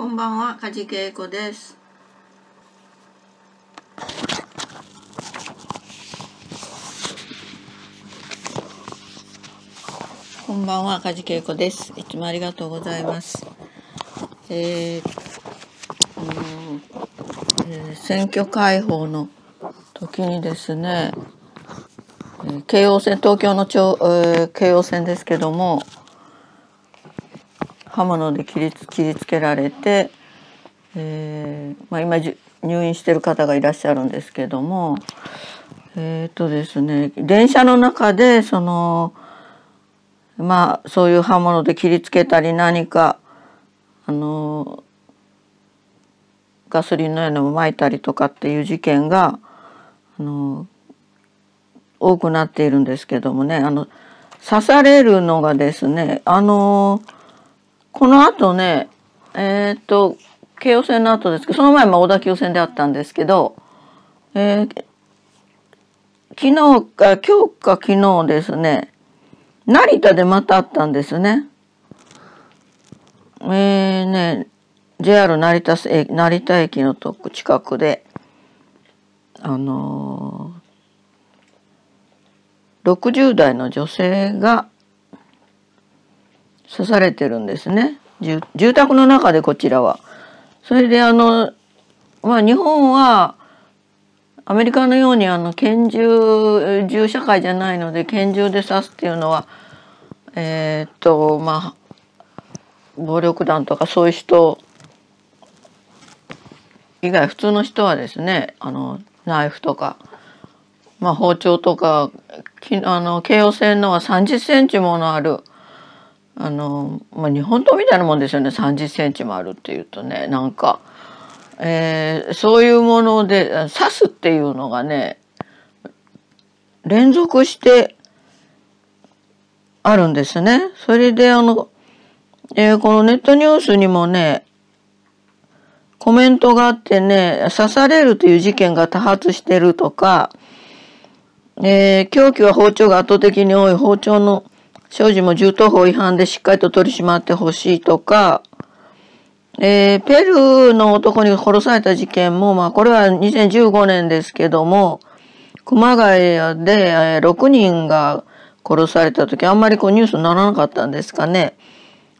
こんばんは、梶恵子です。こんばんは、梶恵子です。いつもありがとうございます。えー、えー、選挙開放の時にですね、えー、京王線東京の、えー、京王線ですけども、刃物で切り切りつけられて、えーまあ、今入院してる方がいらっしゃるんですけどもえっ、ー、とですね電車の中でそのまあそういう刃物で切りつけたり何かあのガソリンのようなのをまいたりとかっていう事件があの多くなっているんですけどもねあの刺されるのがですねあのこの後ね、えっ、と、京王線の後ですけど、その前も小田急線であったんですけど、えー、昨日か、今日か昨日ですね、成田でまたあったんですね。えーね、JR 成田成田駅のと近くで、あのー、60代の女性が刺されてるんですね住宅の中でこちらは。それであの、まあ、日本はアメリカのようにあの拳銃銃社会じゃないので拳銃で刺すっていうのはえっ、とまあ暴力団とかそういう人以外普通の人はですねあのナイフとか、まあ、包丁とかあの京王線のは30センチものあるあの、まあ、日本刀みたいなもんですよね30センチもあるっていうとねなんか、えー、そういうもので刺すっていうのがね連続してあるんですね。それであの、えー、このネットニュースにもねコメントがあってね刺されるという事件が多発してるとか、えー、凶器は包丁が圧倒的に多い包丁の生児も銃刀法違反でしっかりと取り締まってほしいとか、えー、ペルーの男に殺された事件も、まあこれは2015年ですけども、熊谷で、え6人が殺された時あんまりこうニュースにならなかったんですかね。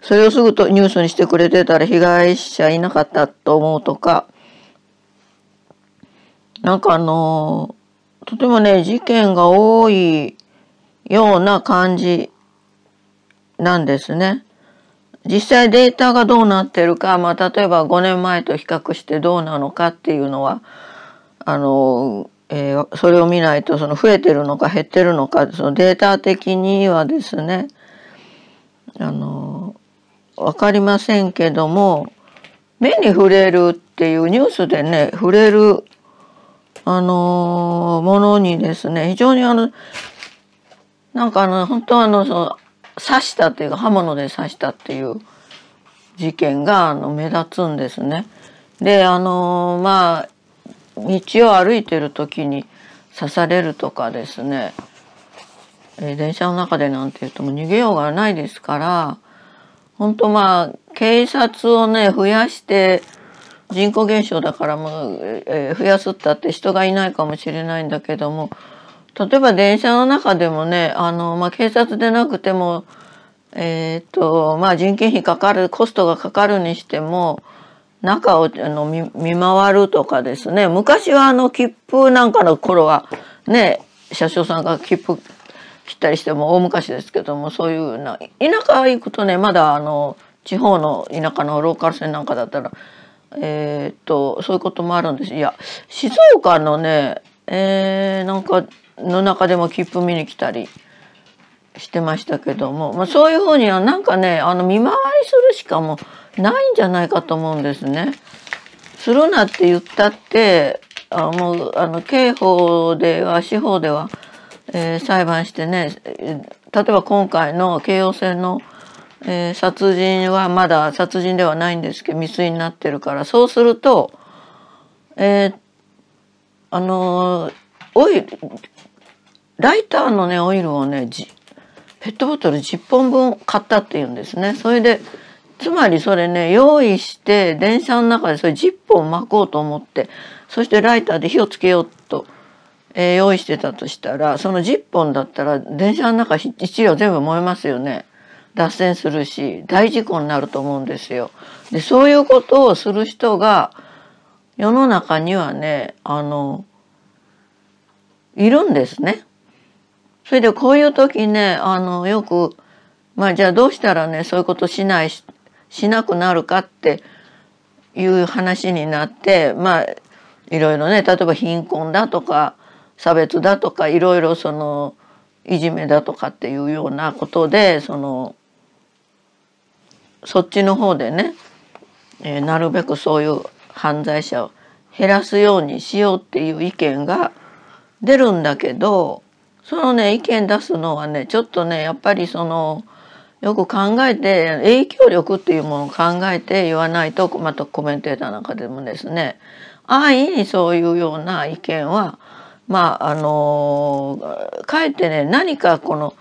それをすぐとニュースにしてくれてたら被害者いなかったと思うとか、なんかあのとてもね、事件が多いような感じなんですね。実際データがどうなってるか、まあ、例えば5年前と比較してどうなのかっていうのはあの、えー、それを見ないとその増えてるのか減ってるのかそのデータ的にはですねあの分かりませんけども目に触れるっていうニュースでね触れるあのものにですね非常にあのなんかあの本当あのその刺したというか刃物で刺したっていう事件があの目立つんですね。であのまあ道を歩いてる時に刺されるとかですね、えー、電車の中でなんて言うともう逃げようがないですから本当まあ警察をね増やして人口減少だからもう、えー、増やすったって人がいないかもしれないんだけども例えば電車の中でもねあの、まあ、警察でなくても、えーとまあ、人件費かかるコストがかかるにしても中をあの見回るとかですね昔はあの切符なんかの頃はね車掌さんが切符切ったりしても大昔ですけどもそういうな田舎行くとねまだあの地方の田舎のローカル線なんかだったら、えーと、とそういうこともあるんですいや静岡のねえー、なんかの中でも切符見に来たりしてましたけども、まあ、そういうふうにはなんかねあの見回りするしかもないんじゃないかと思うんですね。するなって言ったってあもうあの刑法では司法では、えー、裁判してね、例えば今回の京王線の、えー、殺人はまだ殺人ではないんですけど未遂になってるからそうすると、えー、あのおいライターのねオイルをねペットボトル10本分買ったっていうんですね。それでつまりそれね用意して電車の中でそれ10本巻こうと思ってそしてライターで火をつけようと、えー、用意してたとしたらその10本だったら電車の中1両全部燃えますよね。脱線するし大事故になると思うんですよ。でそういうことをする人が世の中にはねあのいるんですね。それでこういう時ね、あの、よく、まあじゃあどうしたらね、そういうことしないし、しなくなるかっていう話になって、まあ、いろいろね、例えば貧困だとか、差別だとか、いろいろその、いじめだとかっていうようなことで、その、そっちの方でね、えー、なるべくそういう犯罪者を減らすようにしようっていう意見が出るんだけどそのね意見出すのはねちょっとねやっぱりそのよく考えて影響力っていうものを考えて言わないとまたコメンテーターなんかでもですね安易にそういうような意見はまああのかえってね何かこの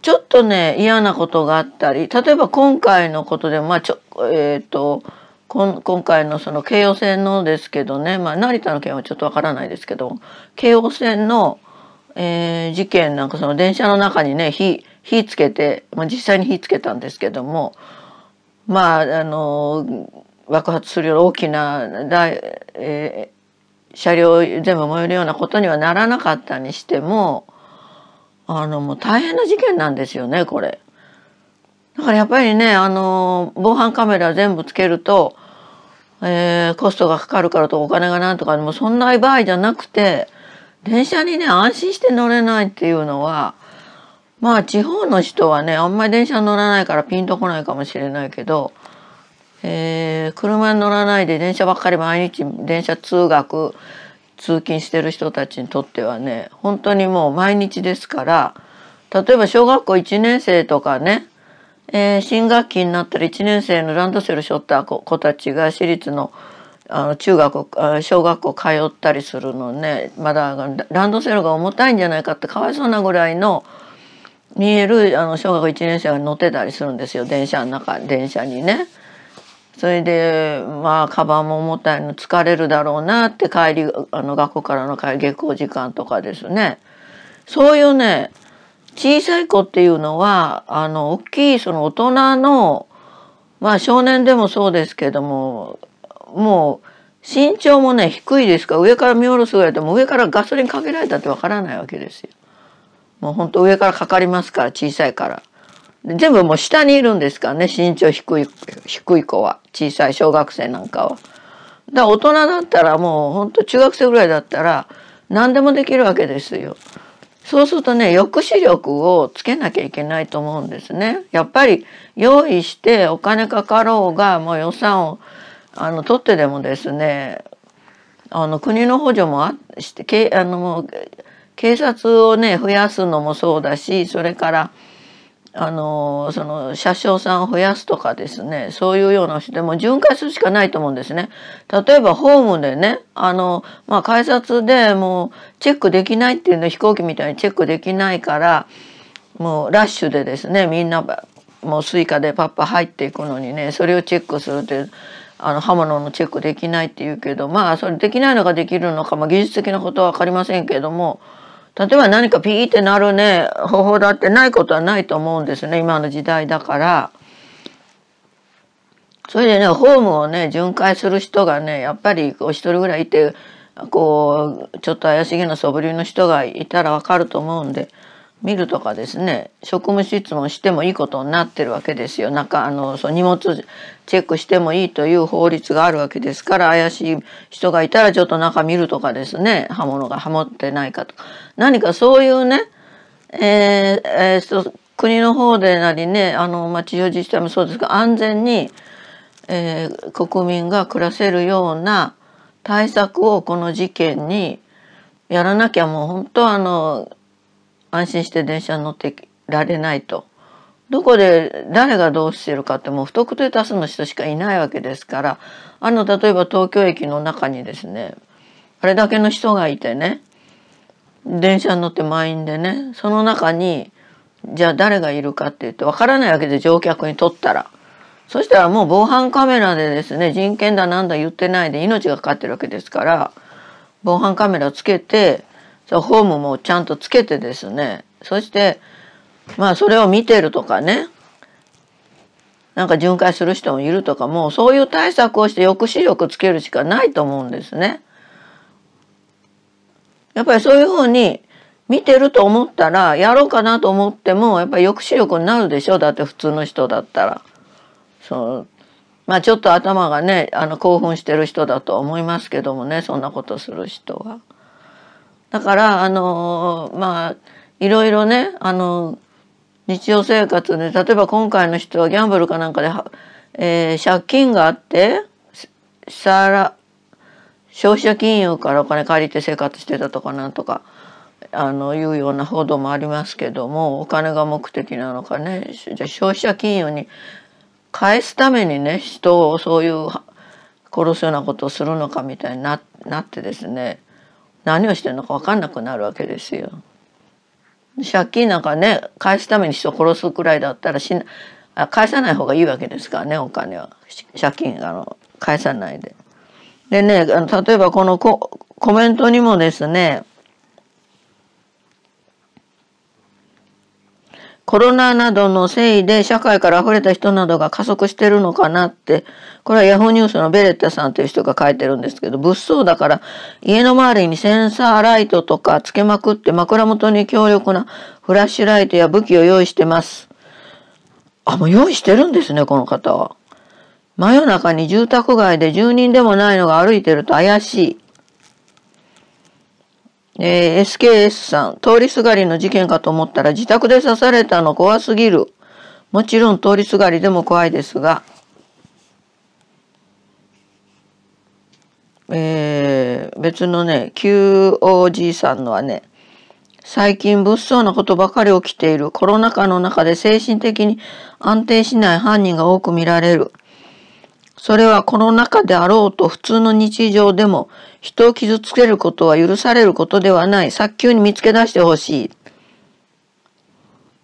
ちょっとね嫌なことがあったり例えば今回のことでまあちょえっ、ー、と今回のその京王線のですけどね、まあ、成田の件はちょっとわからないですけど京王線のえー、事件なんかその電車の中にね火火つけて、まあ、実際に火つけたんですけどもまああの爆発するような大きな大、えー、車両全部燃えるようなことにはならなかったにしてもあのもう大変な事件なんですよねこれ。だからやっぱりねあの防犯カメラ全部つけると、えー、コストがかかるからとお金がなんとかもうそんな場合じゃなくて。電車にね、安心して乗れないっていうのは、まあ地方の人はね、あんまり電車乗らないからピンとこないかもしれないけど、えー、車に乗らないで電車ばっかり毎日電車通学、通勤してる人たちにとってはね、本当にもう毎日ですから、例えば小学校1年生とかね、えー、新学期になったら1年生のランドセル背負った子たちが私立のあの中学小学校通ったりするのねまだランドセルが重たいんじゃないかってかわいそうなぐらいの見えるあの小学1年生が乗ってたりするんですよ電車の中電車にね。それでまあカバンも重たいの疲れるだろうなって帰りあの学校からの帰下校時間とかですねそういうね小さい子っていうのはあの大きいその大人のまあ少年でもそうですけどももう身長もね低いですから上から見下ろすぐらいでも上からガソリンかけられたってわからないわけですよ。もうほんと上からかかりますから小さいから。全部もう下にいるんですからね身長低い低い子は小さい小学生なんかは。だから大人だったらもうほんと中学生ぐらいだったら何でもできるわけですよ。そうするとね抑止力をつけなきゃいけないと思うんですね。やっぱり用意してお金かかろうがもう予算をあの取ってでもですねあの国の補助もあしてけあのもう警察をね増やすのもそうだしそれからあのその車掌さんを増やすとかですねそういうような人でも巡回するしかないと思うんですね。例えばホームでねあの、まあ、改札でもうチェックできないっていうの飛行機みたいにチェックできないからもうラッシュでですねみんなもうスイカでパッパ入っていくのにねそれをチェックするというあの刃物のチェックできないっていうけどまあそれできないのかできるのか、まあ、技術的なことは分かりませんけども例えば何かピーってなるね方法だってないことはないと思うんですね今の時代だから。それでねホームをね巡回する人がねやっぱりお一人ぐらいいてこうちょっと怪しげな素振りの人がいたらわかると思うんで。見るとかですね職務質問してもいいことになってるわけですよ。なんかあのそう荷物チェックしてもいいという法律があるわけですから怪しい人がいたらちょっと中見るとかですね刃物がハモってないかとか何かそういうね、えーえー、国の方でなりねあの、まあ、地方自治体もそうですが安全に、えー、国民が暮らせるような対策をこの事件にやらなきゃもう本当あの安心して電車に乗ってられないと。どこで誰がどうしてるかってもう不特定多数の人しかいないわけですからあの例えば東京駅の中にですねあれだけの人がいてね電車に乗って満員でねその中にじゃあ誰がいるかって言ってわからないわけで乗客にとったらそしたらもう防犯カメラでですね人権だなんだ言ってないで命がかかってるわけですから防犯カメラつけてフォームもちゃんとつけてですねそしてまあそれを見てるとかねなんか巡回する人もいるとかもうそういう対策をして抑止力つけるしかないと思うんですね。やっぱりそういうふうに見てると思ったらやろうかなと思ってもやっぱり抑止力になるでしょだって普通の人だったら。そうまあちょっと頭がねあの興奮してる人だと思いますけどもねそんなことする人は。だからあのまあいろいろねあの日常生活で例えば今回の人はギャンブルかなんかで、えー、借金があってさら消費者金融からお金借りて生活してたとかなんとかあのいうような報道もありますけどもお金が目的なのかねじゃ消費者金融に返すためにね人をそういう殺すようなことをするのかみたいになってですね何をしてるのか分かんなくなるわけですよ。借金なんかね返すために人を殺すくらいだったらしな返さない方がいいわけですからねお金は借金あの返さないで。でね例えばこのココメントにもですねコロナなどのせいで社会から溢れた人などが加速してるのかなって、これはヤフーニュースのベレッタさんという人が書いてるんですけど、物騒だから家の周りにセンサーライトとかつけまくって枕元に強力なフラッシュライトや武器を用意してます。あ、もう用意してるんですね、この方は。真夜中に住宅街で住人でもないのが歩いてると怪しい。えー、SKS さん、通りすがりの事件かと思ったら自宅で刺されたの怖すぎる。もちろん通りすがりでも怖いですが、えー、別のね、QOG さんのはね、最近物騒なことばかり起きている。コロナ禍の中で精神的に安定しない犯人が多く見られる。それはこの中であろうと普通の日常でも人を傷つけることは許されることではない。早急に見つけ出してほし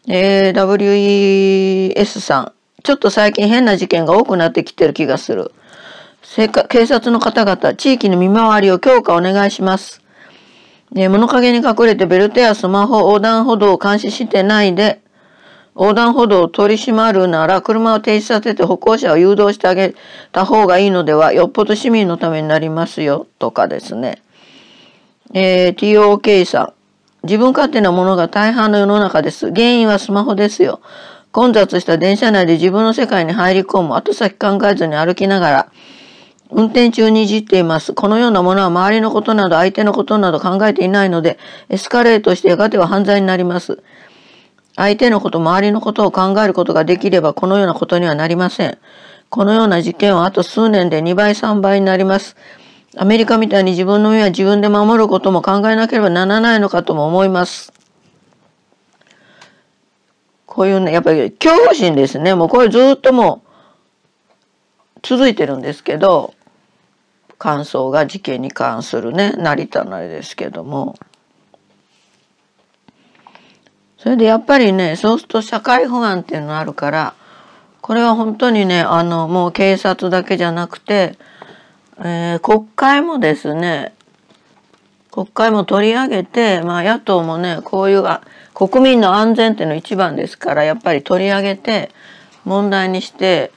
い。えー、WES さん。ちょっと最近変な事件が多くなってきてる気がする。警察の方々、地域の見回りを強化お願いします。ね、物陰に隠れてベルトやスマホ横断歩道を監視してないで、横断歩道を取り締まるなら車を停止させて歩行者を誘導してあげた方がいいのではよっぽど市民のためになりますよとかですね。えー、TOK さん。自分勝手なものが大半の世の中です。原因はスマホですよ。混雑した電車内で自分の世界に入り込む。後先考えずに歩きながら。運転中にいじっています。このようなものは周りのことなど相手のことなど考えていないので、エスカレートしてやがては犯罪になります。相手のこと、周りのことを考えることができればこのようなことにはなりません。このような事件はあと数年で2倍3倍になります。アメリカみたいに自分の身は自分で守ることも考えなければならないのかとも思います。こういうね、やっぱり恐怖心ですね。もうこれずっともう続いてるんですけど、感想が事件に関するね、成田のあれですけども。それでやっぱりね、そうすると社会不安っていうのあるから、これは本当にね、あの、もう警察だけじゃなくて、えー、国会もですね、国会も取り上げて、まあ野党もね、こういうあ国民の安全っていうの一番ですから、やっぱり取り上げて、問題にして、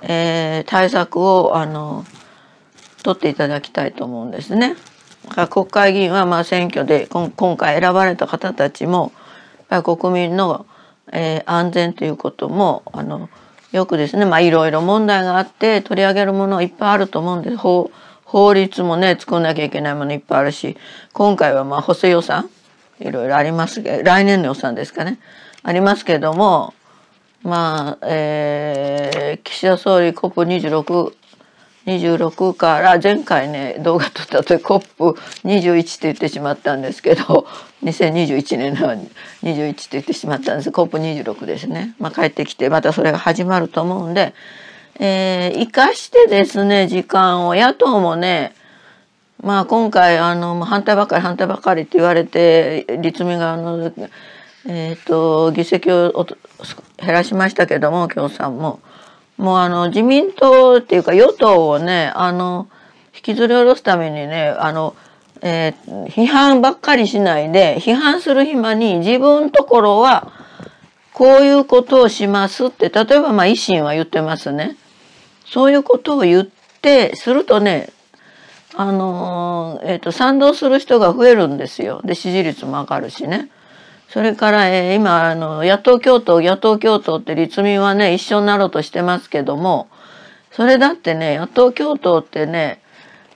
えー、対策を、あの、取っていただきたいと思うんですね。国会議員はまあ選挙で今回選ばれた方たちも国民の、えー、安全ということもあのよくですね、まあ、いろいろ問題があって取り上げるものいっぱいあると思うんです法法律もね作んなきゃいけないものいっぱいあるし今回はまあ補正予算いろいろありますが来年の予算ですかねありますけどもまあ、えー、岸田総理 COP26 26から前回ね動画撮った時 COP21 って言ってしまったんですけど2021 年の21って言ってしまったんです COP26 ですね、まあ、帰ってきてまたそれが始まると思うんで、えー、生かしてですね時間を野党もねまあ今回あの反対ばっかり反対ばっかりって言われて立民側の、えーと、と議席を減らしましたけども共産も。もうあの、自民党っていうか与党をね、あの、引きずり下ろすためにね、あの、えー、批判ばっかりしないで、批判する暇に自分ところは、こういうことをしますって、例えばまあ維新は言ってますね。そういうことを言って、するとね、あのー、えっ、ー、と、賛同する人が増えるんですよ。で、支持率も上がるしね。それから、えー、今、あの、野党共闘、野党共闘って立民はね、一緒になろうとしてますけども、それだってね、野党共闘ってね、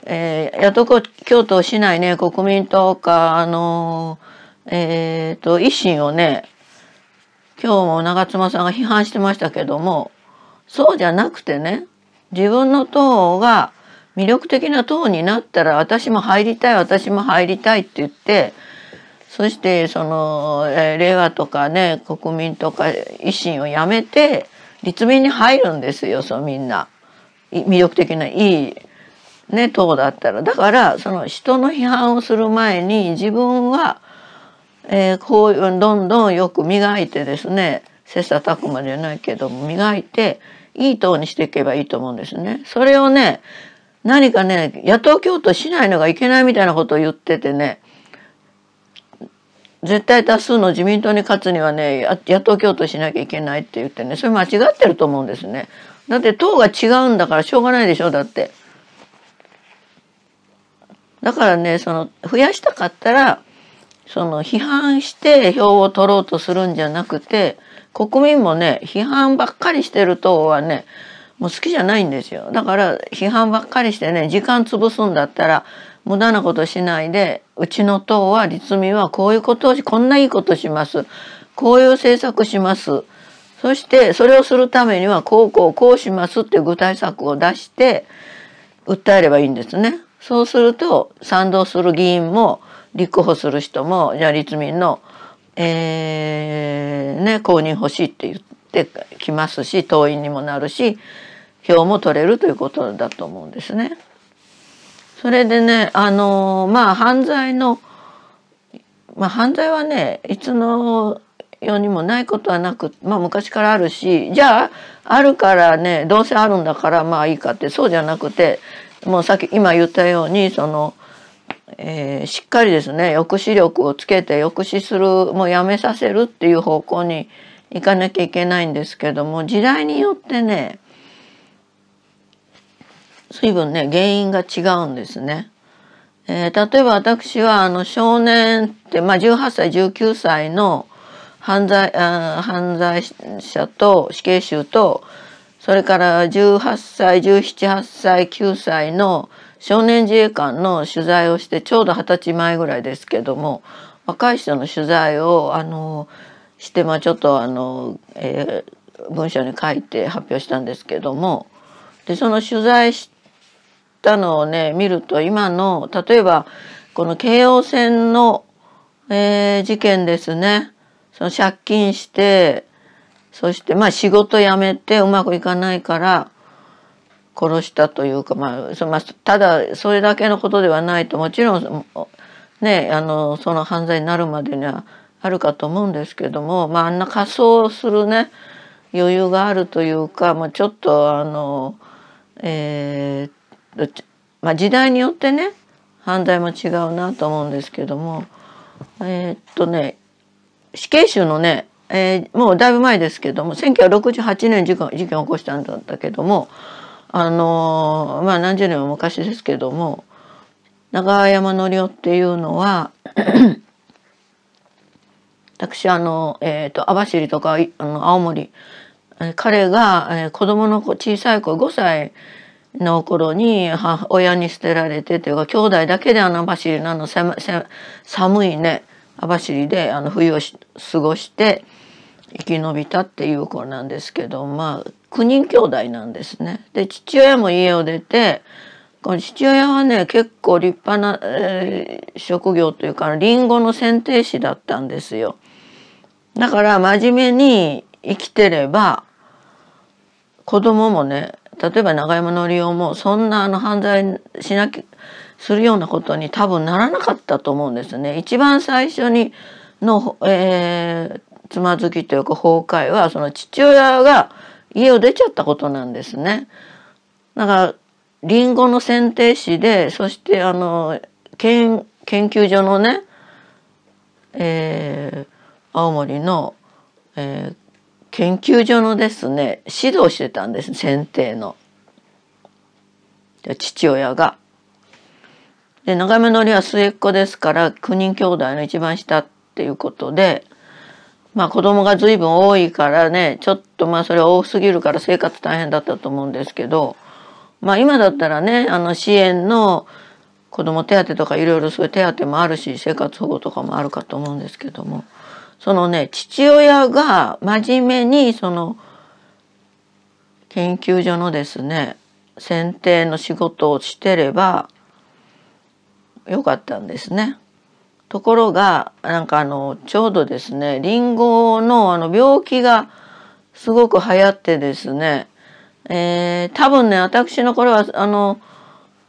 えー、野党共闘しないね、国民党か、あのー、えっ、ー、と、維新をね、今日も長妻さんが批判してましたけども、そうじゃなくてね、自分の党が魅力的な党になったら、私も入りたい、私も入りたいって言って、そしてその、えー、令和とかね国民とか維新をやめて立民に入るんですよそうみんな魅力的ないい、ね、党だったらだからその人の批判をする前に自分は、えー、こういうどんどんよく磨いてですね切磋琢磨じゃないけども磨いていい党にしていけばいいと思うんですね。それをね何かね野党共闘しないのがいけないみたいなことを言っててね絶対多数の自民党に勝つにはね野党共闘しなきゃいけないって言ってねそれ間違ってると思うんですね。だって党が違うんだからしょうがないでしょだって。だからねその増やしたかったらその批判して票を取ろうとするんじゃなくて国民もね批判ばっかりしてる党はねもう好きじゃないんですよだから批判ばっかりしてね時間潰すんだったら無駄なことしないでうちの党は立民はこういうことをこんないいことしますこういう政策しますそしてそれをするためにはこうこうこうしますっていう具体策を出して訴えればいいんですね。そうすると賛同する議員も立候補する人もじゃあ立民の、えーね、公認欲しいって言ってきますし党員にもなるし票も取れるということだと思うんですね。それでねあのまあ犯罪の、まあ、犯罪はねいつの世にもないことはなく、まあ、昔からあるしじゃああるからねどうせあるんだからまあいいかってそうじゃなくてもうさっき今言ったようにその、えー、しっかりですね抑止力をつけて抑止するもうやめさせるっていう方向に行かなきゃいけないんですけども時代によってね随分ね原因が違うんですね。えー、例えば私はあの少年って、まあ、18歳19歳の犯罪あ犯罪者と死刑囚とそれから18歳1718歳9歳の少年自衛官の取材をしてちょうど二十歳前ぐらいですけども若い人の取材をあのして、まあ、ちょっとあの、えー、文章に書いて発表したんですけどもでその取材したのをね見ると今の例えばこの京王線の、えー、事件ですねその借金してそしてまあ仕事辞めてうまくいかないから殺したというか、まあ、そまあ、ただそれだけのことではないともちろんねあのその犯罪になるまでにはあるかと思うんですけども、まあ、あんな仮装するね余裕があるというか、まあ、ちょっとあのえー、っまあ、時代によってね犯罪も違うなと思うんですけどもえー、っとね死刑囚のね、えー、もうだいぶ前ですけども1968年事件事件を起こしたんだったけどもあのー、まあ何十年も昔ですけども長山則夫っていうのは 私あの、えーと、網走とかあの青森、えー、彼が、えー、子供の小さい子5歳の頃に母親に捨てられてというか兄弟だけで穴走りなの寒いね網走であの冬を過ごして生き延びたっていう子なんですけどまあ9人兄弟なんですね。で父親も家を出てこの父親はね結構立派な、えー、職業というかりんごの剪定師だったんですよ。だから真面目に生きてれば子供もね例えば永山利夫もそんなあの犯罪しなきするようなことに多分ならなかったと思うんですね。一番最初にの、えー、つまずきというか崩壊はその父親が家を出ちゃったことなんですね。だからリンゴの剪定師でそしてあの研研究所のね、えー、青森の、えー、研究所のですね指導してたんです選定の。父親が。で長めのりは末っ子ですから9人兄弟の一番下っていうことでまあ子供が随分多いからねちょっとまあそれは多すぎるから生活大変だったと思うんですけどまあ今だったらねあの支援の子供手当とかいろいろそういう手当もあるし生活保護とかもあるかと思うんですけどもそのね、父親が真面目にその研究所のですね、選定の仕事をしてればよかったんですね。ところが、なんかあの、ちょうどですね、リンゴのあの病気がすごく流行ってですね、えー、多分ね、私のこれはあの、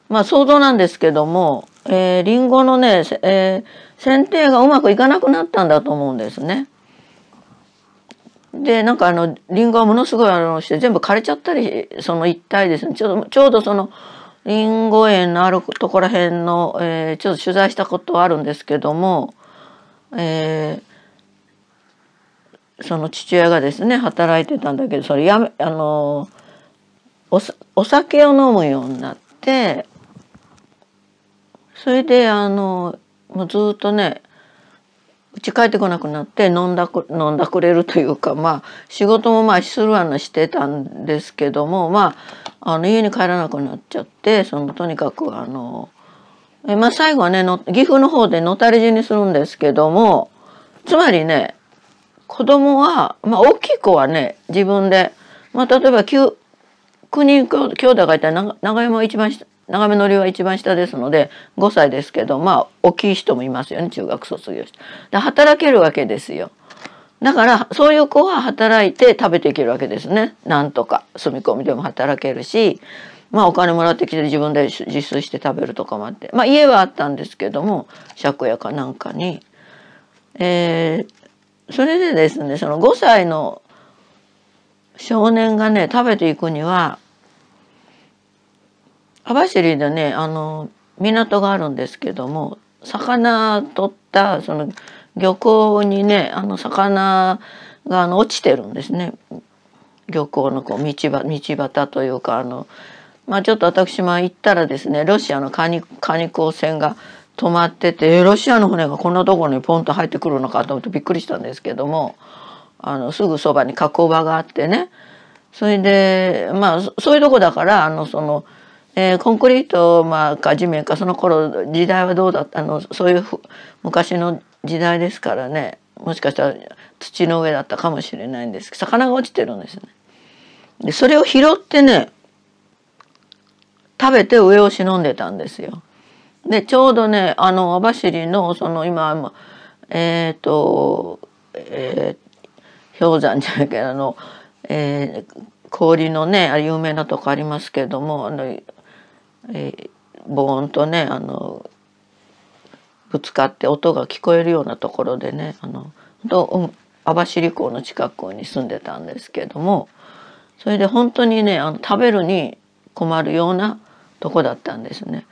まあ想像なんですけども、えー、リンゴのね、えー、剪定がうまくいかなくなったんだと思うんですね。でなんかあのリンゴはものすごいあのして全部枯れちゃったりその一体ですねちょちょうどそのリンゴ園のあるとこら辺の、えー、ちょっと取材したことはあるんですけども、えー、その父親がですね働いてたんだけどそれやめあのお酒を飲むようになってそれであのもうずっとね家帰ってこなくなって飲んだ飲んだくれるというかまあ仕事もまあするわなしてたんですけどもまああの家に帰らなくなっちゃってそのとにかくあのえ、まあ、最後はねの岐阜の方でのたれ死にするんですけどもつまりね子供はまあ大きい子はね自分で、まあ、例えば 9, 9人兄弟がいたら長山一番長めのりは一番下ですので5歳ですけどまあ大きい人もいますよね中学卒業してで働けるわけですよだからそういう子は働いて食べていけるわけですねなんとか住み込みでも働けるしまあお金もらってきて自分で自炊して食べるとかもあってまあ家はあったんですけども借家かなんかに、えー、それでですねその5歳の少年がね食べていくには網走でねあの港があるんですけども魚取ったその漁港にねあの魚があの落ちてるんですね漁港のこう道道端というかあの、まあ、ちょっと私も行ったらですねロシアのカニカニ港船が止まっててロシアの船がこんなところにポンと入ってくるのかと思ってびっくりしたんですけどもあのすぐそばに加工場があってねそれでまあそういうとこだからあのその。えー、コンクリート、まあ、か地面かその頃時代はどうだったのそういう昔の時代ですからねもしかしたら土の上だったかもしれないんですけど魚が落ちてるんですね。でそれを拾ってね食べて上を忍んでたんですよ。でちょうどねあの網走のその今えっ、ー、と、えー、氷山じゃないけどあの、えー、氷のね有名なとこありますけどもあのえー、ボーンとねあのぶつかって音が聞こえるようなところでねあのと網走港の近くに住んでたんですけどもそれで本当にねあの食べるに困るようなとこだったんですね。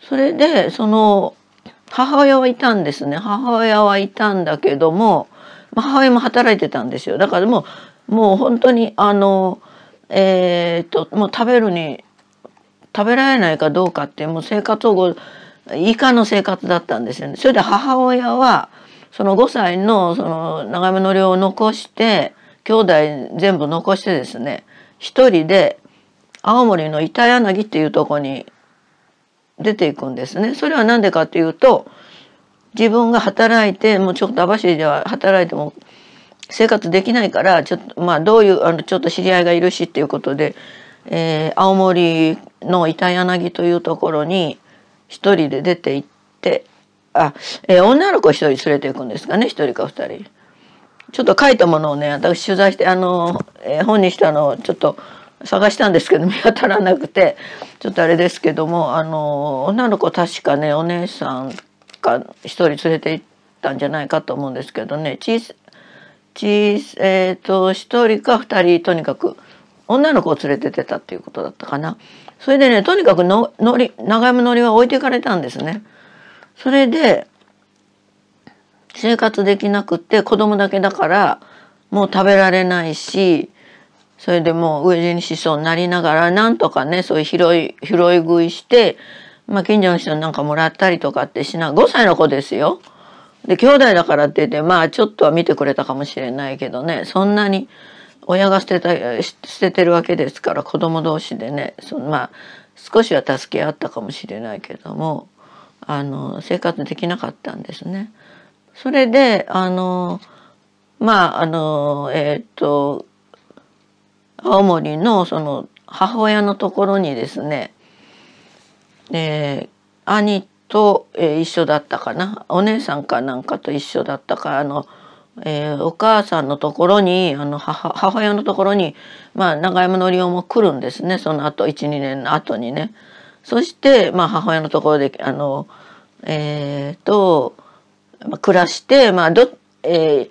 それでその母親はいたんですね母親はいたんだけども母親も働いてたんですよだからもうもう本当にあのえー、っともう食べるに食べられないかどうかってもう生活保護以下の生活だったんですよね。それで母親はその5歳のその長めの量を残して兄弟全部残してですね一人で青森の板柳っていうとこに出ていくんですね。それは何でかっていうと自分が働いてもうちょっと網走では働いても生活できないからちょっとまあどういうあのちょっと知り合いがいるしっていうことでえー、青森の板柳というところに一人で出て行ってあ、えー、女の子一人連れていくんですかね一人か二人。ちょっと書いたものをね私取材してあの、えー、本にしたのをちょっと探したんですけど見当たらなくてちょっとあれですけどもあの女の子確かねお姉さんか一人連れて行ったんじゃないかと思うんですけどね小さえーと、と1人か2人とにかく女の子を連れててたっていうことだったかなそれでねとにかくののり長山のりは置いていかれたんですねそれで生活できなくって子供だけだからもう食べられないしそれでもう飢え死にしそうになりながらなんとかねそういう拾い拾い食いして、まあ、近所の人なんかもらったりとかってしな5歳の子ですよ。で兄弟だからって言ってまあちょっとは見てくれたかもしれないけどねそんなに親が捨てた捨ててるわけですから子供同士でねそのまあ少しは助け合ったかもしれないけどもあの生活できなかったんですね。それであのまああのえっ、と青森のその母親のところにですね、えー、兄と、えー、一緒だったかなお姉さんかなんかと一緒だったかあのえー、お母さんのところにあの母親のところに、まあ、長山則夫も来るんですねその後12年の後にね。そして、まあ、母親のところであの、えーと、まあ、暮らして、まあどえー、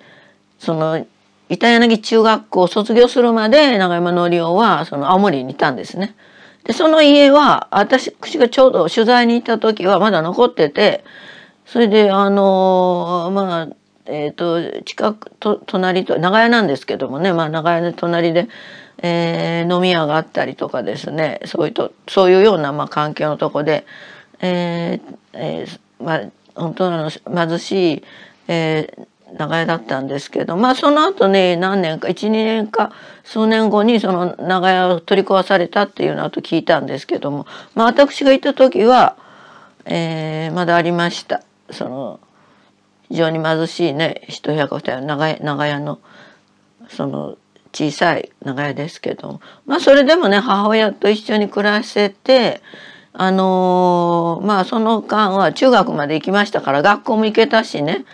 その板柳中学校を卒業するまで長山則夫はその青森にいたんですね。でその家は私がちょうど取材に行った時はまだ残っててそれであのまあえーと、近くと隣と長屋なんですけどもね、まあ、長屋の隣で、えー、飲み屋があったりとかですねそういうとそういうような、まあ、環境のとこで、えーえーまあ、本当の貧しい、えー、長屋だったんですけど、まあ、その後ね何年か12年か数年後にその長屋を取り壊されたっていうのと聞いたんですけども、まあ、私が行った時は、えー、まだありました。その非常に貧しいね一部屋か二部屋長屋のその小さい長屋ですけどまあそれでもね母親と一緒に暮らせてあのー、まあその間は中学まで行きましたから学校も行けたしね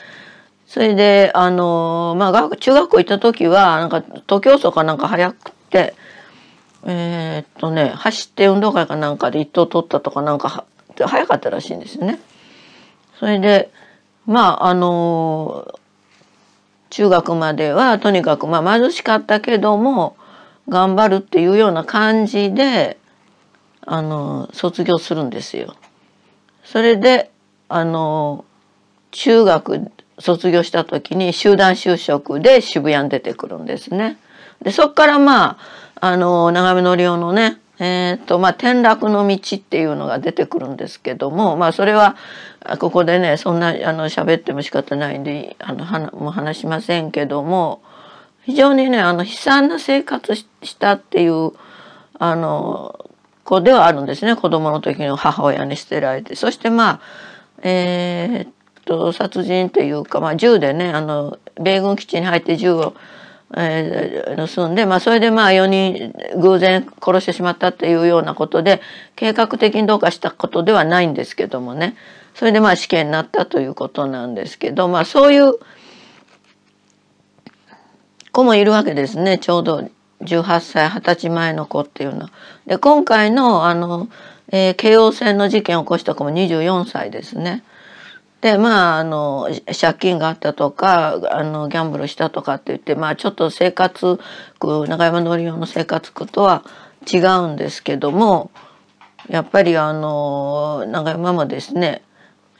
それであのー、まあ中学校行った時はなんか徒競走かなんか早くてえー、っとね走って運動会かなんかで一等取ったとかなんか早かったらしいんですよね。それでまああの中学まではとにかくまあ貧しかったけども頑張るっていうような感じであの卒業するんですよ。それであの中学卒業した時に集団就職で渋谷に出てくるんですね。でそっからまああの長めの寮のねえーとまあ、転落の道っていうのが出てくるんですけども、まあ、それはここでねそんなあの喋っても仕方ないんであのはもう話しませんけども非常にねあの悲惨な生活したっていうあの子ではあるんですね子供の時の母親に捨てられてそしてまあえー、っと殺人というか、まあ、銃でねあの米軍基地に入って銃をえー、盗んで、まあ、それでまあ4人偶然殺してしまったっていうようなことで計画的にどうかしたことではないんですけどもねそれでまあ死刑になったということなんですけど、まあ、そういう子もいるわけですねちょうど18歳二十歳前の子っていうのは。で今回のあの、えー、京王線の事件を起こした子も24歳ですね。で、まあ、あの、借金があったとか、あの、ギャンブルしたとかって言って、まあ、ちょっと生活苦、長山のりおの生活苦とは違うんですけども、やっぱりあの、長山もですね、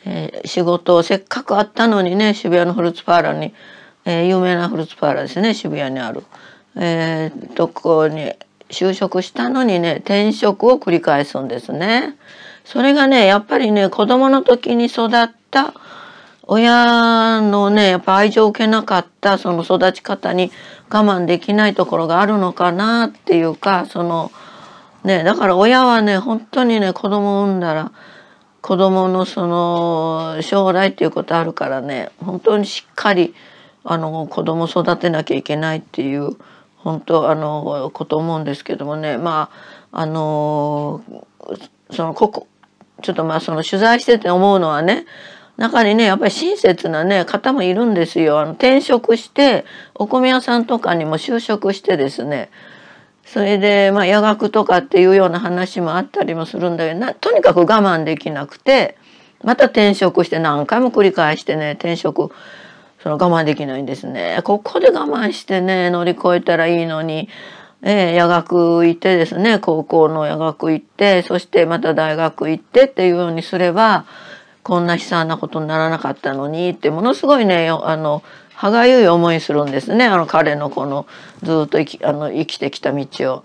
えー、仕事をせっかくあったのにね、渋谷のフルーツパーラーに、えー、有名なフルーツパーラーですね、渋谷にある。えー、とこに就職したのにね転職を繰り返すんですね。それがねやっぱりね子供の時に育った親のねやっぱ愛情を受けなかったその育ち方に我慢できないところがあるのかなっていうかそのねだから親はね本当にね子供を産んだら子供のその将来っていうことあるからね本当にしっかりあの子供育てなきゃいけないっていう。本当あのこと思うんですけどもねまああのそのここちょっとまあその取材してて思うのはね中にねやっぱり親切なね方もいるんですよあの転職してお米屋さんとかにも就職してですねそれで、まあ、夜学とかっていうような話もあったりもするんだけどなとにかく我慢できなくてまた転職して何回も繰り返してね転職その我慢できないんですね。ここで我慢してね、乗り越えたらいいのに、えー、夜学行ってですね、高校の夜学行って、そしてまた大学行ってっていうようにすれば、こんな悲惨なことにならなかったのにって、ものすごいね、あの、歯がゆい思いするんですね。あの彼のこのずっと生きあの生きてきた道を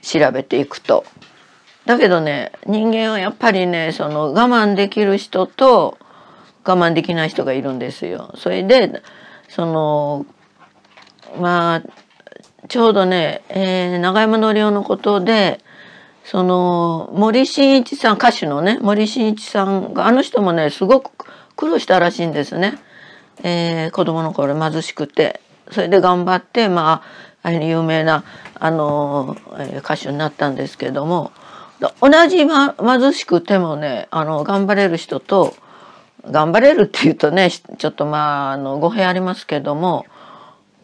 調べていくと。だけどね、人間はやっぱりね、その我慢できる人と我慢できない人がいるんですよ。それでそのまあちょうどね、えー、長山則夫のことでその森進一さん歌手のね森進一さんがあの人もねすごく苦労したらしいんですね、えー、子供の頃貧しくてそれで頑張ってまあ有名なあの、えー、歌手になったんですけども同じ、ま、貧しくてもねあの頑張れる人と頑張れるっていうとねちょっとまああの語弊ありますけども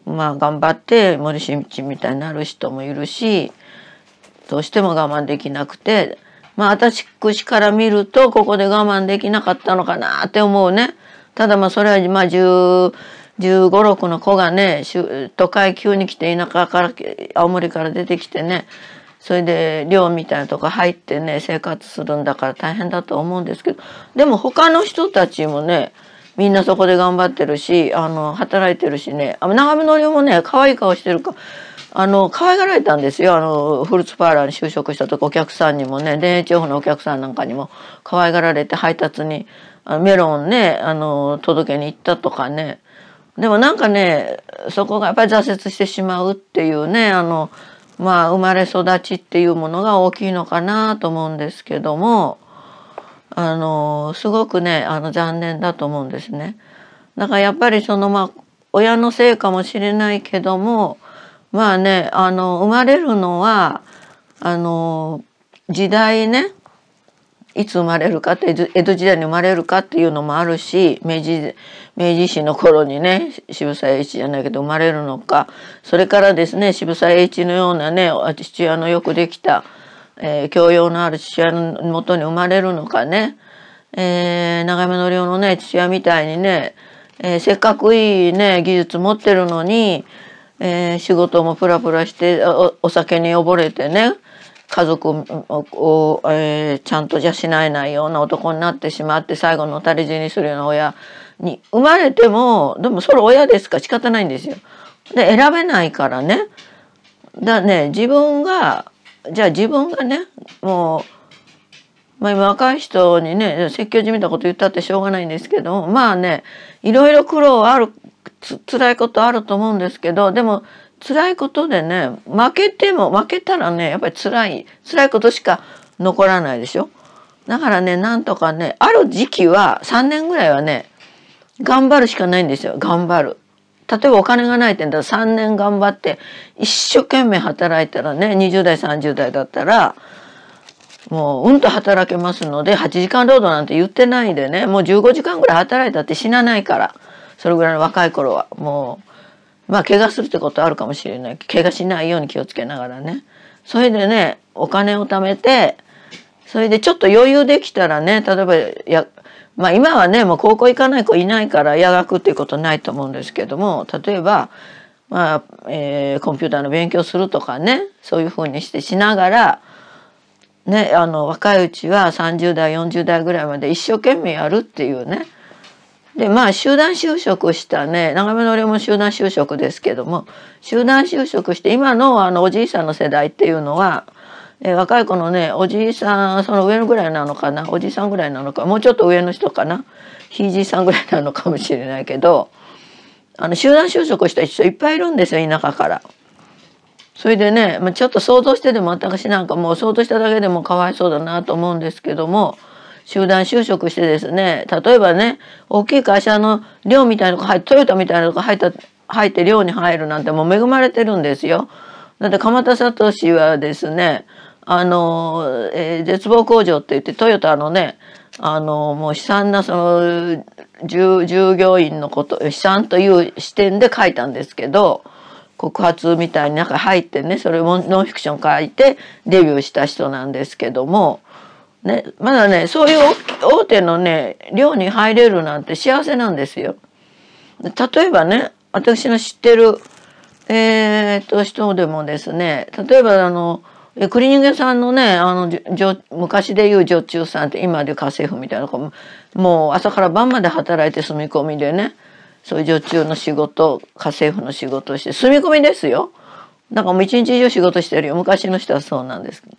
まあ頑張って森進一みたいになる人もいるしどうしても我慢できなくてまあ私から見るとここで我慢できなかったのかなって思うね。ただまあそれはまあ1 5 6の子がね都会急に来て田舎から青森から出てきてねそれで寮みたいなとこ入ってね生活するんだから大変だと思うんですけどでも他の人たちもねみんなそこで頑張ってるしあの働いてるしね長めのりもね可愛い顔してるかあの可愛がられたんですよあのフルーツパーラーに就職した時お客さんにもね田園地方のお客さんなんかにも可愛がられて配達にメロンねあの届けに行ったとかねでもなんかねそこがやっぱり挫折してしまうっていうねあのまあ生まれ育ちっていうものが大きいのかなと思うんですけどもあのすごくねあの残念だと思うんですね。だからやっぱりそのまあ親のせいかもしれないけどもまあねあの生まれるのはあの時代ねいつ生まれるかって江戸時代に生まれるかっていうのもあるし明治明治維新の頃にね渋沢栄一じゃないけど生まれるのかそれからですね渋沢栄一のようなね父親のよくできた、えー、教養のある父親のもとに生まれるのかね、えー、長山のりのね父親みたいにね、えー、せっかくいいね技術持ってるのに、えー、仕事もプラプラしてお酒に溺れてね家族を、えー、ちゃんとじゃしないないような男になってしまって最後の垂れ死にするような親に生まれてもでもそれ親ですから仕方ないんですよ。で選べないからね。だね自分がじゃあ自分がねもうまあ、今若い人にね説教じみたこと言ったってしょうがないんですけどまあねいろいろ苦労あるつ辛いことあると思うんですけどでも辛いことでね負けても負けたらねやっぱり辛い辛いことしか残らないでしょだからねなんとかねある時期は3年ぐらいはね頑張るしかないんですよ頑張る。例えばお金がないってんだら3年頑張って一生懸命働いたらね20代30代だったらもううんと働けますので8時間労働なんて言ってないでねもう15時間ぐらい働いたって死なないからそれぐらいの若い頃はもう。まあ怪我するってことあるかもしれない怪我しないように気をつけながらねそれでねお金を貯めてそれでちょっと余裕できたらね例えばやまあ今はねもう高校行かない子いないから夜学っていうことないと思うんですけども例えばまあ、えー、コンピューターの勉強するとかねそういうふうにしてしながら、ね、あの若いうちは30代40代ぐらいまで一生懸命やるっていうねでまあ集団就職したね長めの俺も集団就職ですけども集団就職して今のあのおじいさんの世代っていうのは、えー、若い子のねおじいさんその上のぐらいなのかなおじいさんぐらいなのかもうちょっと上の人かなひいじいさんぐらいなのかもしれないけどあの集団就職した人いっぱいいるんですよ田舎から。それでね、まあ、ちょっと想像してでも私なんかもう想像しただけでもかわいそうだなと思うんですけども。集団就職してですね、例えばね、大きい会社の寮みたいなとこ入って、トヨタみたいなとこ入った、入って寮に入るなんてもう恵まれてるんですよ。だって鎌田聡はですね、あの、えー、絶望工場って言ってトヨタのね、あの、もう悲惨なその従、従業員のこと、悲惨という視点で書いたんですけど、告発みたいに中入ってね、それもノンフィクション書いてデビューした人なんですけども、ね、まだね、そういう大手のね、寮に入れるなんて幸せなんですよ。例えばね、私の知ってる、えー、っと、人でもですね、例えばあの、クリーニング屋さんのね、あの、昔で言う女中さんって今で家政婦みたいな子も、もう朝から晩まで働いて住み込みでね、そういう女中の仕事、家政婦の仕事をして、住み込みですよ。なんかもう一日以上仕事してるよ。昔の人はそうなんですけど。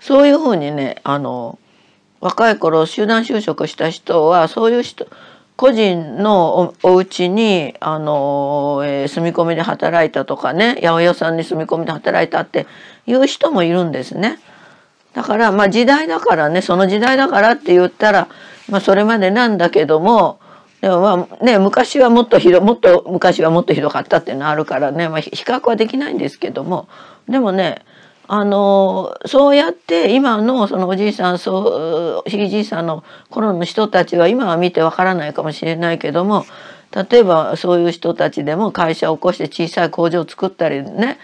そういうふうにねあの若い頃集団就職した人はそういう人個人のお家にあの、えー、住み込みで働いたとかね八百屋さんに住み込みで働いたっていう人もいるんですね。だからまあ時代だからねその時代だからって言ったら、まあ、それまでなんだけどもでもまあね昔はもっとひどもっと昔はもっとひどかったっていうのあるからね、まあ、比較はできないんですけどもでもねあのそうやって今のそのおじいさんそうひいじいさんの頃の人たちは今は見てわからないかもしれないけども例えばそういう人たちでも会社を起こして小さい工場を作ったりね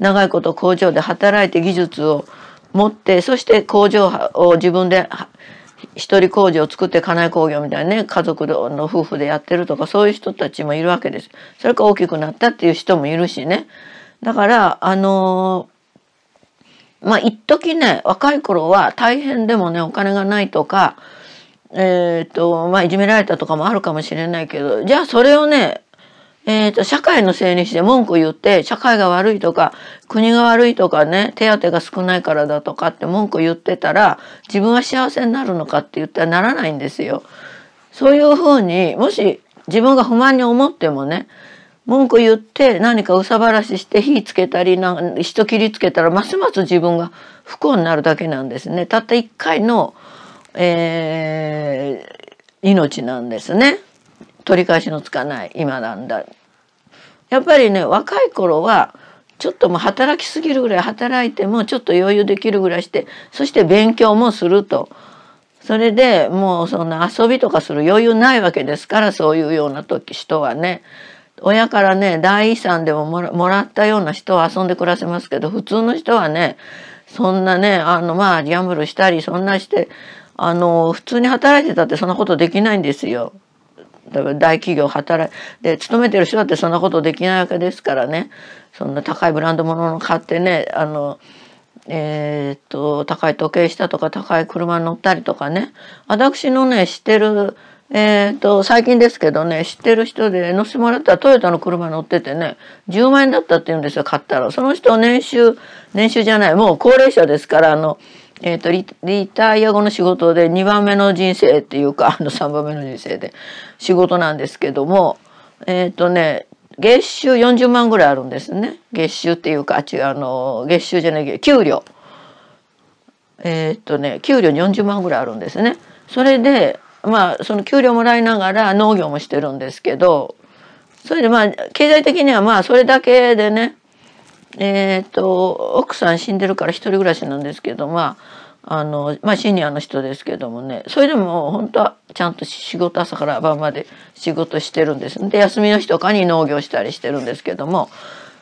長いこと工場で働いて技術を持ってそして工場を自分で一人工事を作って家内工業みたいなね家族の夫婦でやってるとかそういう人たちもいるわけです。それから大きくなったっていう人もいるしね。だからあのーまあ一時ね若い頃は大変でもねお金がないとかえっ、ー、とまあいじめられたとかもあるかもしれないけどじゃあそれをねえーと、社会のせいにして文句言って社会が悪いとか国が悪いとかね手当が少ないからだとかって文句言ってたら自分は幸せになるのかって言ったらならないんですよ。そういうふうにもし自分が不満に思ってもね文句言って何か憂さ晴らしして火つけたりなん人切りつけたらますます自分が不幸になるだけなんですね。たった一回の、えー、命なんですね。取り返しのつかない今なんだ。やっぱりね若い頃はちょっともう働きすぎるぐらい働いてもちょっと余裕できるぐらいしてそして勉強もするとそれでもうそんな遊びとかする余裕ないわけですからそういうような時人はね親からね大遺産でももらったような人は遊んで暮らせますけど普通の人はねそんなねあのまあギャンブルしたりそんなしてあの普通に働いてたってそんなことできないんですよ。だから大企業働いて勤めてる人だってそんなことできないわけですからねそんな高いブランド物の買ってねあのえー、っと高い時計したとか高い車に乗ったりとかね私のねってるえっ、と、最近ですけどね、知ってる人で、乗せてもらったらトヨタの車乗っててね、10万円だったって言うんですよ、買ったら。その人、年収、年収じゃない、もう高齢者ですから、あの、えっ、ー、とリ、リタイア後の仕事で2番目の人生っていうか、あの、3番目の人生で仕事なんですけども、えっ、ー、とね、月収40万ぐらいあるんですね。月収っていうか、違う、あの、月収じゃない、給料。えっ、ー、とね、給料40万ぐらいあるんですね。それで、まあその給料もらいながら農業もしてるんですけどそれでまあ経済的にはまあそれだけでねえっ、と奥さん死んでるから一人暮らしなんですけどまああのまあシニアの人ですけどもねそれでも本当はちゃんと仕事朝から晩まで仕事してるんですで休みの日とかに農業したりしてるんですけども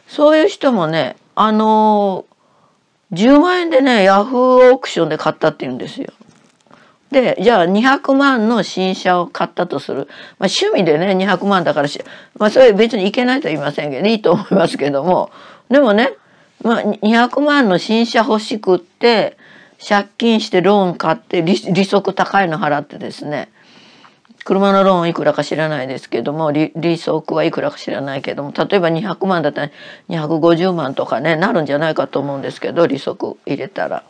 そういう人もねあの10万円でねヤフーオークションで買ったって言うんですよ。でじゃあ200万の新車を買ったとする、まあ、趣味でね200万だからし、まあ、それ別にいけないとは言いませんけどいいと思いますけどもでもね、まあ、200万の新車欲しくって借金してローン買って利利息高いの払ってですね車のローンいくらか知らないですけども利息はいくらか知らないけども例えば200万だったら250万とかねなるんじゃないかと思うんですけど利息入れたら。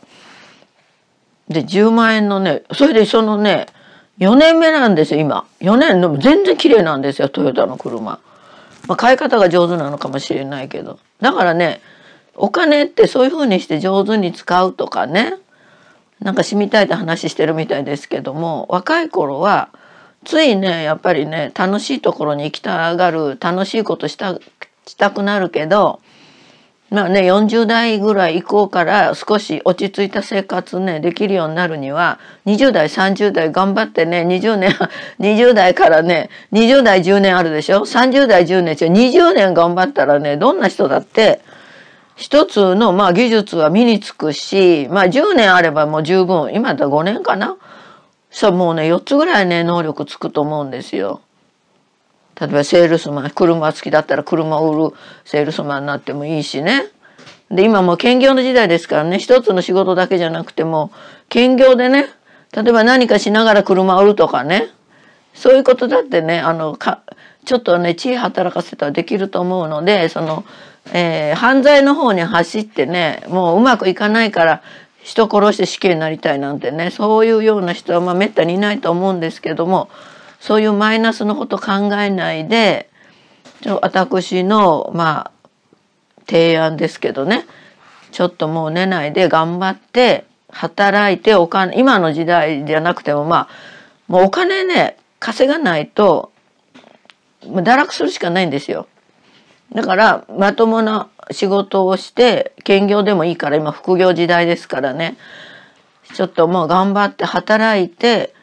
で、10万円のね、それでそのね、4年目なんですよ、今。4年、でも全然綺麗なんですよ、トヨタの車。まあ、買い方が上手なのかもしれないけど。だからね、お金ってそういうふうにして上手に使うとかね、なんかしみたいって話してるみたいですけども、若い頃は、ついね、やっぱりね、楽しいところに行きたがる、楽しいことした、したくなるけど、まあね、40代ぐらい以降から少し落ち着いた生活ね、できるようになるには、20代、30代頑張ってね、20年、20 代からね、20代10年あるでしょ ?30 代10年中、20年頑張ったらね、どんな人だって、一つの、まあ、技術は身につくし、まあ、10年あればもう十分、今だ5年かなそう、もうね、4つぐらいね、能力つくと思うんですよ。例えばセールスマン、車好きだったら車を売るセールスマンになってもいいしね。で、今もう兼業の時代ですからね、一つの仕事だけじゃなくても、兼業でね、例えば何かしながら車を売るとかね、そういうことだってね、あの、か、ちょっとね、地位働かせたらできると思うので、その、えー、犯罪の方に走ってね、もううまくいかないから、人殺して死刑になりたいなんてね、そういうような人はまあ滅多にいないと思うんですけども、そういうマイナスのこと考えないで私のまあ提案ですけどねちょっともう寝ないで頑張って働いてお金今の時代じゃなくてもまあもうお金ね稼がないと堕落するしかないんですよ。だからまともな仕事をして兼業でもいいから今副業時代ですからねちょっともう頑張って働いて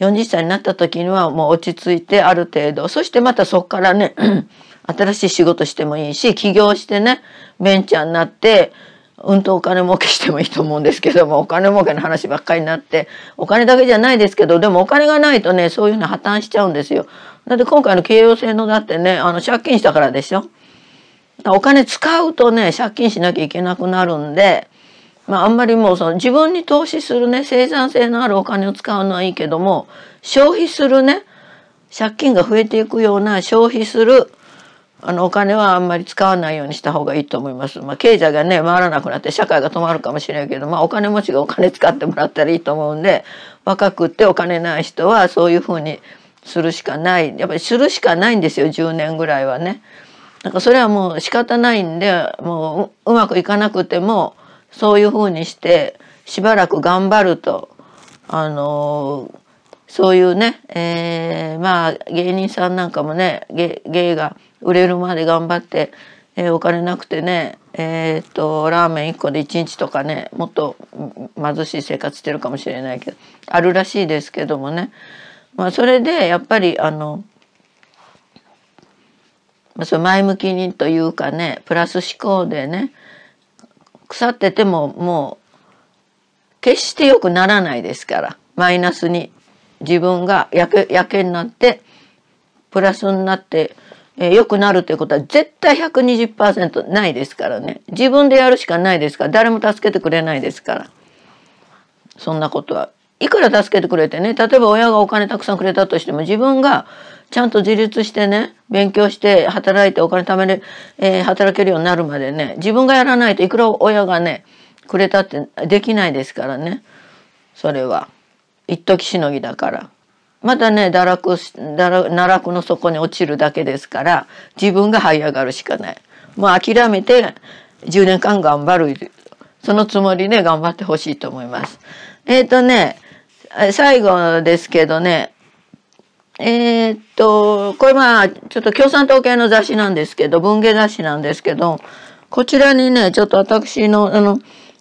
40歳になった時にはもう落ち着いてある程度そしてまたそこからね 新しい仕事してもいいし起業してねベンチャーになってうんとお金儲けしてもいいと思うんですけどもお金儲けの話ばっかりになってお金だけじゃないですけどでもお金がないとねそういうの破綻しちゃうんですよ。だって今回の慶応線のだってねあの借金したからでしょ。お金使うとね借金しなきゃいけなくなるんでまあ、あんまりもうその自分に投資するね生産性のあるお金を使うのはいいけども消費するね借金が増えていくような消費するあのお金はあんまり使わないようにした方がいいと思います。まあ、経済がね回らなくなって社会が止まるかもしれないけど、まあ、お金持ちがお金使ってもらったらいいと思うんで若くってお金ない人はそういうふうにするしかないやっぱりするしかないんですよ10年ぐらいはね。なんかそれはもう仕方ないんでもううまくいかなくてもそういうふうにしてしばらく頑張るとあのー、そういうね、えー、まあ芸人さんなんかもね芸が売れるまで頑張って、えー、お金なくてねえっ、とラーメン1個で1日とかねもっと貧しい生活してるかもしれないけどあるらしいですけどもね、まあ、それでやっぱりあの前向きにというかねプラス思考でね腐っててももう決して良くならないですからマイナスに自分が焼け焼けになってプラスになって良、えー、くなるということは絶対120%ないですからね自分でやるしかないですから誰も助けてくれないですからそんなことはいくら助けてくれてね例えば親がお金たくさんくれたとしても自分がちゃんと自立してね、勉強して働いてお金貯める、えー、働けるようになるまでね、自分がやらないといくら親がね、くれたってできないですからね。それは。一時しのぎだから。またね、堕落、堕落の底に落ちるだけですから、自分が這い上がるしかない。もう諦めて10年間頑張る。そのつもりで頑張ってほしいと思います。えっ、ー、とね、最後ですけどね、えー、っと、これまあ、ちょっと共産党系の雑誌なんですけど、文芸雑誌なんですけど、こちらにね、ちょっと私の、あの、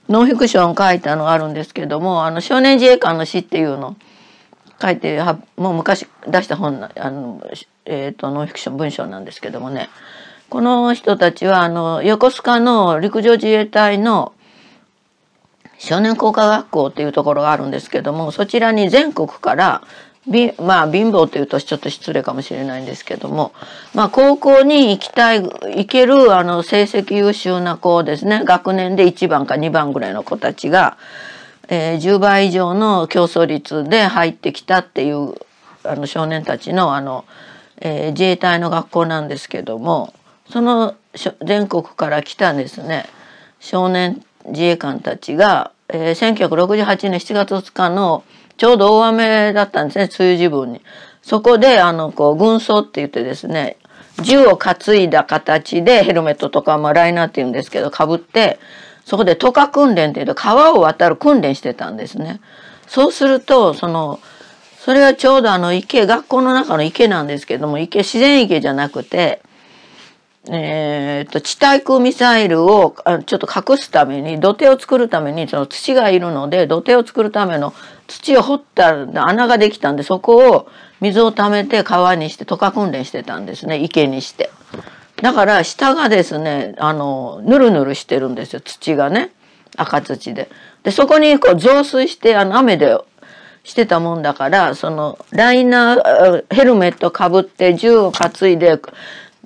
ノンフィクション書いたのがあるんですけども、あの、少年自衛官の詩っていうの書いて、はもう昔出した本、あの、えー、っと、ノンフィクション文章なんですけどもね、この人たちは、あの、横須賀の陸上自衛隊の少年工科学校っていうところがあるんですけども、そちらに全国からびまあ貧乏というとちょっと失礼かもしれないんですけども、まあ、高校に行きたい行けるあの成績優秀な子ですね学年で1番か2番ぐらいの子たちが、えー、10倍以上の競争率で入ってきたっていうあの少年たちのあの、えー、自衛隊の学校なんですけどもその全国から来たんですね少年自衛官たちが、えー、1968年7月2日の「ちょうど大雨だったんですね、梅雨時分に。そこで、あの、こう、軍装って言ってですね、銃を担いだ形でヘルメットとか、まライナーって言うんですけど、かぶって、そこで渡河訓練っていうと、川を渡る訓練してたんですね。そうすると、その、それはちょうどあの池、学校の中の池なんですけども、池、自然池じゃなくて、えーと、地対空ミサイルをちょっと隠すために土手を作るためにその土がいるので土手を作るための土を掘った穴ができたんでそこを水を溜めて川にして渡河訓練してたんですね池にして。だから下がですねあのぬるぬるしてるんですよ土がね赤土で。でそこにこう増水してあの雨でしてたもんだからそのライナーヘルメットかぶって銃を担いで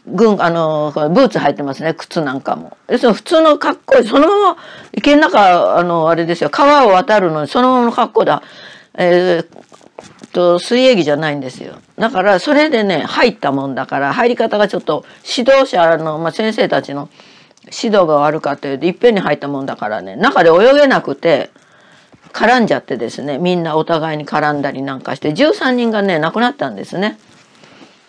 軍、あの、ブーツ履いてますね、靴なんかも。要するに普通の格好、そのまま、池の中、あの、あれですよ、川を渡るのにそのままの格好だ。えー、と、水泳着じゃないんですよ。だから、それでね、入ったもんだから、入り方がちょっと、指導者の、まあ、先生たちの指導が悪かったようで、いっぺんに入ったもんだからね、中で泳げなくて、絡んじゃってですね、みんなお互いに絡んだりなんかして、13人がね、亡くなったんですね。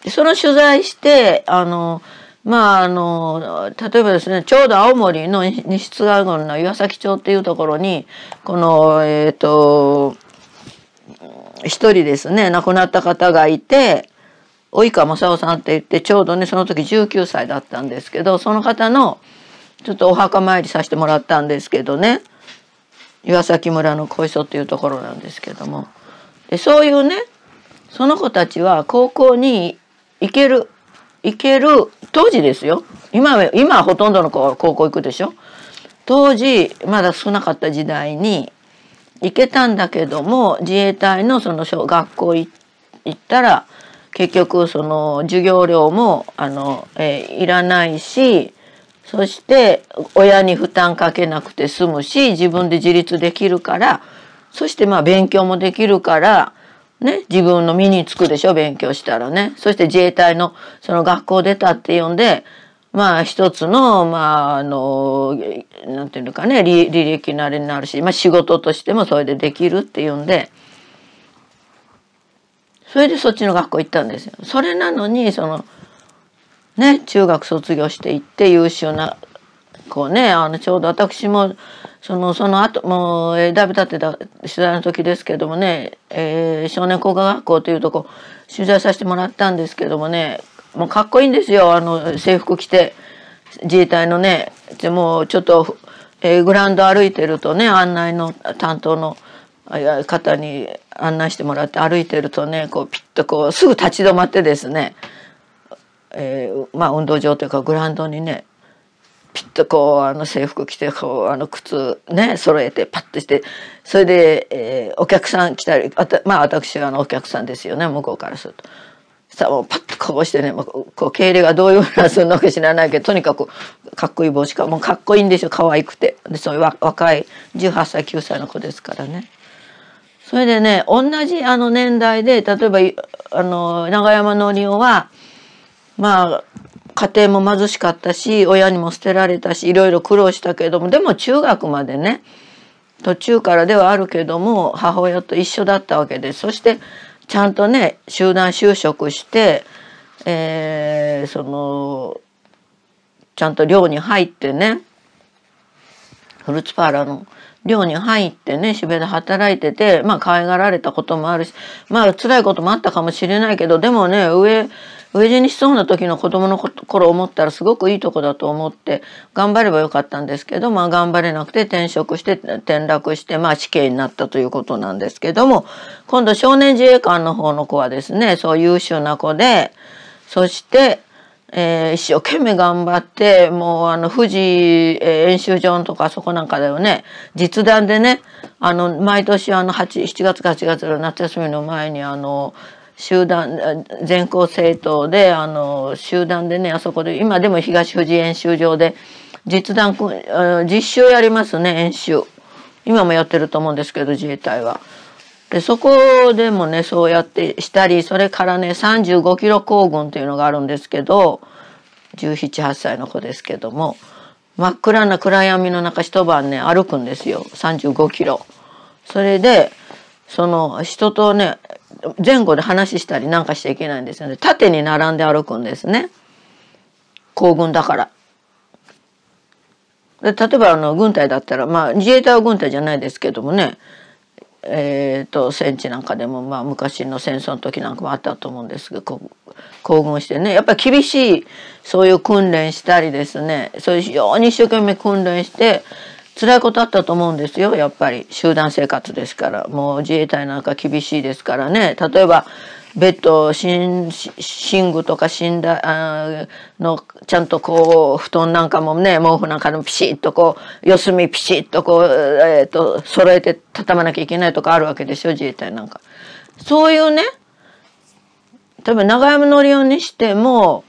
でその取材してあのまああの例えばですねちょうど青森の西津川郡の岩崎町っていうところにこのえっ、ー、と一人ですね亡くなった方がいて及川正夫さんって言ってちょうどねその時19歳だったんですけどその方のちょっとお墓参りさせてもらったんですけどね岩崎村の小磯っていうところなんですけどもでそういうねその子たちは高校にいけるいける当時ですよ今は今はほとんどの子は高校行くでしょ当時まだ少なかった時代に行けたんだけども自衛隊のその小学校行ったら結局その授業料もあの、えー、いらないしそして親に負担かけなくて済むし自分で自立できるからそしてまあ勉強もできるからね、自分の身につくでしょ、勉強したらね。そして自衛隊の、その学校出たって呼んで、まあ一つの、まああの、なんていうのかね、履歴なりになるし、まあ仕事としてもそれでできるっていうんで、それでそっちの学校行ったんですよ。それなのに、その、ね、中学卒業していって優秀なこうね、あの、ちょうど私もそのその後もう、えー、だいぶってた取材の時ですけどもね、えー、少年工科学校というとこ取材させてもらったんですけどもねもうかっこいいんですよあの制服着て自衛隊のねでもちょっと、えー、グラウンド歩いてるとね案内の担当の方に案内してもらって歩いてるとねこうピッとこうすぐ立ち止まってですね、えー、まあ運動場というかグラウンドにねピッとこうあの制服着てこうあの靴ね揃えてパッとしてそれで、えー、お客さん来たりあたまあ私はあのお客さんですよね向こうからすると。さあもうパッとこぼしてねこう経理がどういうふうなするのか知らないけどとにかくかっこいい帽子かもうかっこいいんですよ可愛くてでそういう若い18歳9歳の子ですからね。それでね同じあの年代で例えばあの永山のりおはまあ家庭も貧しかったし、親にも捨てられたし、いろいろ苦労したけれども、でも中学までね、途中からではあるけども、母親と一緒だったわけです。そして、ちゃんとね、集団就職して、えー、その、ちゃんと寮に入ってね、フルーツパーラーの寮に入ってね、渋谷で働いてて、まあ可愛がられたこともあるし、まあ辛いこともあったかもしれないけど、でもね、上、飢え死にしそうな時の子供の頃思ったらすごくいいとこだと思って頑張ればよかったんですけど、まあ頑張れなくて転職して転落して、まあ死刑になったということなんですけども、今度少年自衛官の方の子はですね、そう優秀な子で、そして、えー、一生懸命頑張ってもうあの富士、え演習場とかそこなんかだよね実弾でねあの毎年あの7月か8月の夏休みの前にあの集団全校生徒であの集団でねあそこで今でも東富士演習場で実弾実習やりますね演習今もやってると思うんですけど自衛隊は。でそこでもねそうやってしたりそれからね35キロ行軍というのがあるんですけど1718歳の子ですけども真っ暗な暗闇の中一晩ね歩くんですよ35キロ。それでその人とね前後で話したりなんかしちゃいけないんですよね。縦に並んで歩くんですね。行軍だから。で例えばあの軍隊だったら、まあ、自衛隊は軍隊じゃないですけどもね、えーと、戦地なんかでも、まあ、昔の戦争の時なんかもあったと思うんですけど行軍してねやっぱり厳しいそういう訓練したりですねそういう非常に一生懸命訓練して辛いことあったと思うんですよやっぱり集団生活ですからもう自衛隊なんか厳しいですからね例えばベッド寝具とか寝台のちゃんとこう布団なんかもね毛布なんかもピシッとこう四隅ピシッとこう、えーと、揃えて畳まなきゃいけないとかあるわけでしょ自衛隊なんか。そういうね多分長山のりをにしても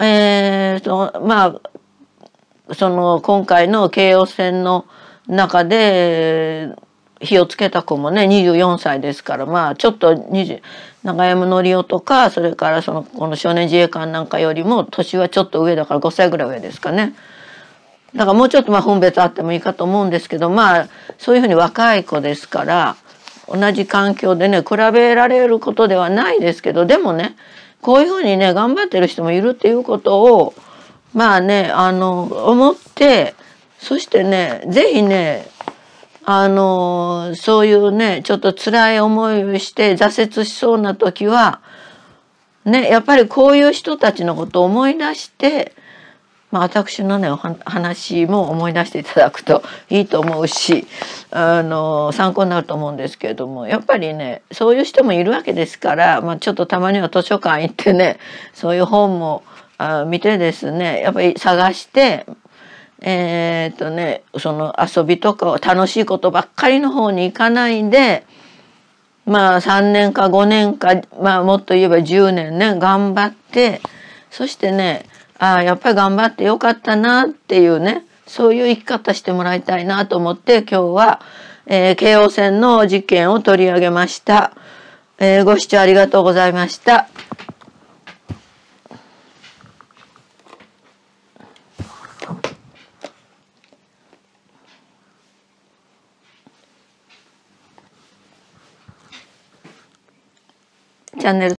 えーとまあその今回の京王線の中で火をつけた子もね24歳ですからまあちょっと2永山紀夫とかそれからそのこの少年自衛官なんかよりも年はちょっと上だから5歳ぐらい上ですかね。だからもうちょっとまあ本別あってもいいかと思うんですけどまあそういうふうに若い子ですから同じ環境でね比べられることではないですけどでもねこういうふうにね頑張ってる人もいるっていうことをまあね、あの、思って、そしてね、ぜひね、あの、そういうね、ちょっと辛い思いをして挫折しそうな時は、ね、やっぱりこういう人たちのことを思い出して、まあ、私のね話も思い出していただくといいと思うしあの参考になると思うんですけれどもやっぱりねそういう人もいるわけですから、まあ、ちょっとたまには図書館行ってねそういう本もあ見てですねやっぱり探してえー、っとねその遊びとか楽しいことばっかりの方に行かないでまあ3年か5年か、まあ、もっと言えば10年ね頑張ってそしてねああやっぱり頑張ってよかったなっていうねそういう生き方してもらいたいなと思って今日は、えー、京王線の事件を取り上げました。えー、ご視聴ありがとうございました。チャンネル